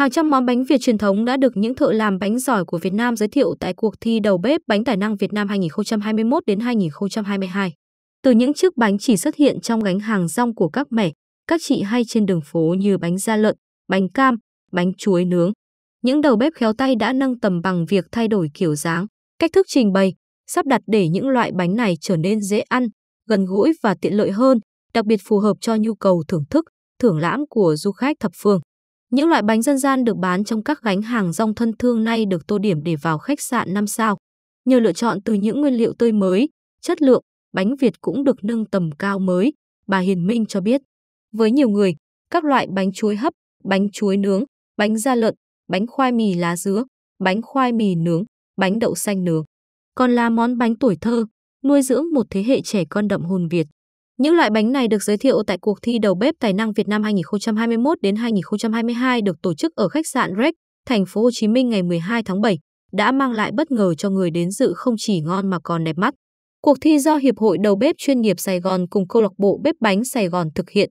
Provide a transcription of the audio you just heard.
Hàng trăm món bánh Việt truyền thống đã được những thợ làm bánh giỏi của Việt Nam giới thiệu tại cuộc thi đầu bếp bánh tài năng Việt Nam 2021 đến 2022. Từ những chiếc bánh chỉ xuất hiện trong gánh hàng rong của các mẹ, các chị hay trên đường phố như bánh da lợn, bánh cam, bánh chuối nướng. Những đầu bếp khéo tay đã nâng tầm bằng việc thay đổi kiểu dáng, cách thức trình bày, sắp đặt để những loại bánh này trở nên dễ ăn, gần gũi và tiện lợi hơn, đặc biệt phù hợp cho nhu cầu thưởng thức, thưởng lãm của du khách thập phương. Những loại bánh dân gian được bán trong các gánh hàng rong thân thương nay được tô điểm để vào khách sạn 5 sao. Nhờ lựa chọn từ những nguyên liệu tươi mới, chất lượng, bánh Việt cũng được nâng tầm cao mới, bà Hiền Minh cho biết. Với nhiều người, các loại bánh chuối hấp, bánh chuối nướng, bánh da lợn, bánh khoai mì lá dứa, bánh khoai mì nướng, bánh đậu xanh nướng. Còn là món bánh tuổi thơ, nuôi dưỡng một thế hệ trẻ con đậm hồn Việt. Những loại bánh này được giới thiệu tại cuộc thi đầu bếp tài năng Việt Nam 2021 đến 2022 được tổ chức ở khách sạn Rex, thành phố Hồ Chí Minh ngày 12 tháng 7 đã mang lại bất ngờ cho người đến dự không chỉ ngon mà còn đẹp mắt. Cuộc thi do Hiệp hội Đầu bếp chuyên nghiệp Sài Gòn cùng câu lạc bộ bếp bánh Sài Gòn thực hiện.